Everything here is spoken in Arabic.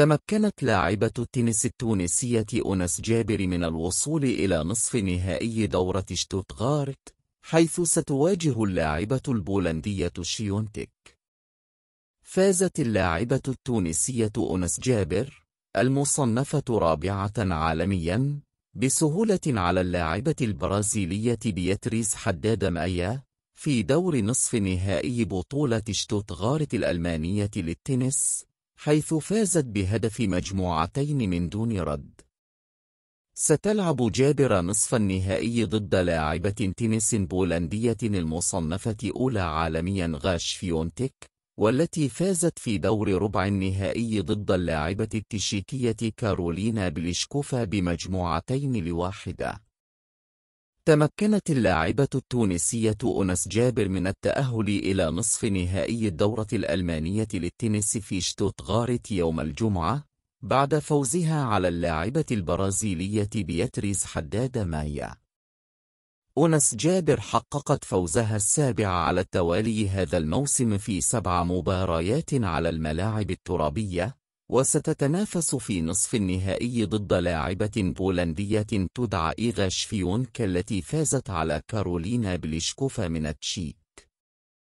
تمكنت لاعبة التنس التونسية أنس جابر من الوصول إلى نصف نهائي دورة شتوتغارت حيث ستواجه اللاعبة البولندية شيونتك فازت اللاعبة التونسية أنس جابر المصنفة رابعة عالمياً بسهولة على اللاعبة البرازيلية بياتريس حداد مايا في دور نصف نهائي بطولة شتوتغارت الألمانية للتنس حيث فازت بهدف مجموعتين من دون رد ستلعب جابر نصف النهائي ضد لاعبة تنس بولندية المصنفة أولى عالميا غاش فيونتيك، والتي فازت في دور ربع النهائي ضد اللاعبة التشيكية كارولينا بليشكوفا بمجموعتين لواحدة تمكنت اللاعبة التونسية أنس جابر من التأهل إلى نصف نهائي الدورة الألمانية للتنس في شتوتغارت يوم الجمعة بعد فوزها على اللاعبة البرازيلية بياتريز حداد مايا أنس جابر حققت فوزها السابع على التوالي هذا الموسم في سبع مباريات على الملاعب الترابية وستتنافس في نصف النهائي ضد لاعبة بولندية تدعى إيغا شفيونك التي فازت على كارولينا بليشكوفا من التشيك